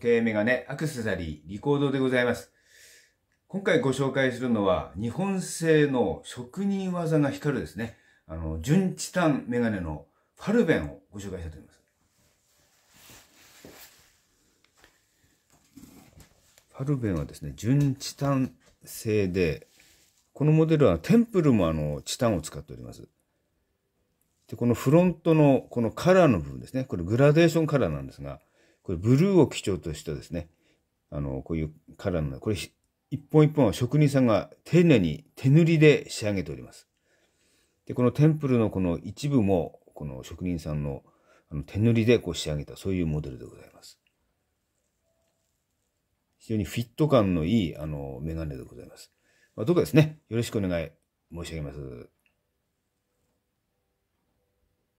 時計メガネ、アクセサリー、リコードでございます。今回ご紹介するのは、日本製の職人技が光るですね、あの、純チタンメガネのファルベンをご紹介したいと思います。ファルベンはですね、純チタン製で、このモデルはテンプルもあの、チタンを使っております。で、このフロントのこのカラーの部分ですね、これグラデーションカラーなんですが、これブルーを基調としたですね、あの、こういうカラーの、これ一本一本は職人さんが丁寧に手塗りで仕上げております。で、このテンプルのこの一部も、この職人さんのあの手塗りでこう仕上げた、そういうモデルでございます。非常にフィット感のいい、あの、メガネでございます。まあ、どうかですね、よろしくお願い申し上げます。